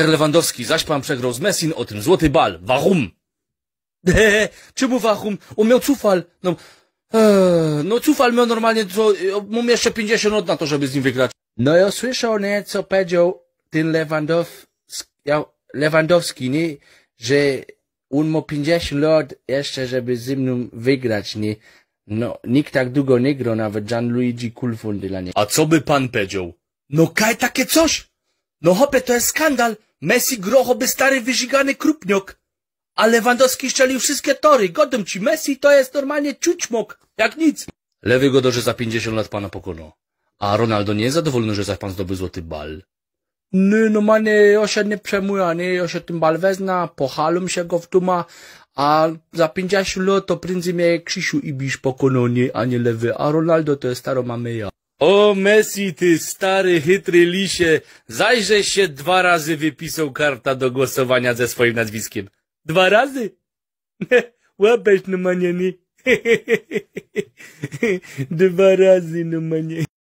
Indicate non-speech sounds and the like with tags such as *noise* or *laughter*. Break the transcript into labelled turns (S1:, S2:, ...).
S1: Lewandowski zaś pan przegrał z Messin o tym złoty bal. Warum?
S2: Hehe, czemu warum? On miał cufal. No, eee, no cufal miał normalnie, co, e, mam jeszcze 50 lat na to, żeby z nim wygrać. No ja słyszał, nie, co powiedział ten Lewandowski, Lewandowski, nie, że on ma 50 lat jeszcze, żeby z mną wygrać, nie. No, nikt tak długo nie grał, nawet Gianluigi Culfun dla niego. A co by pan powiedział? No kaj takie coś! No hopie, to jest skandal. Messi grochoby stary wyżigany krupniok. A Lewandowski szczelił wszystkie tory. Godem ci, Messi to jest normalnie ciućmok, jak nic.
S3: Lewy go że za 50 lat pana pokonał. A Ronaldo nie jest zadowolony, że zaś pan zdobył złoty bal.
S2: No, normalnie ja się nie przejmuję, nie, ja się tym bal wezna, pochalum się go w tuma, a za 50 lat to prędzej mnie Krzysiu Bisz pokonał, nie, a nie Lewy, a Ronaldo to jest staro mamy ja.
S1: O Messi, ty stary, chytry lisie, zajrzę się dwa razy wypisał karta do głosowania ze swoim nazwiskiem. Dwa razy? *laughs* Łapać no maniani. *laughs* dwa razy no maniani.